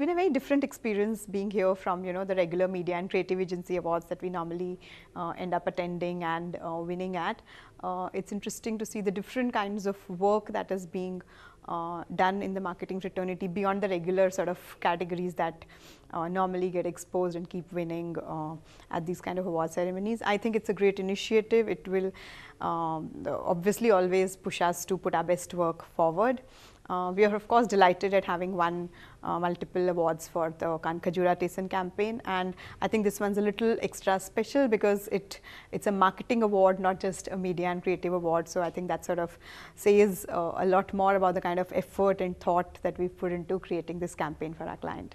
been a very different experience being here from you know the regular media and creative agency awards that we normally uh, end up attending and uh, winning at. Uh, it's interesting to see the different kinds of work that is being uh, done in the marketing fraternity beyond the regular sort of categories that uh, normally get exposed and keep winning uh, at these kind of award ceremonies. I think it's a great initiative. It will um, obviously always push us to put our best work forward. Uh, we are of course delighted at having won uh, multiple awards for the Kankajura Tesan campaign and I think this one's a little extra special because it it's a marketing award not just a media and creative award so I think that sort of says uh, a lot more about the kind of effort and thought that we've put into creating this campaign for our client.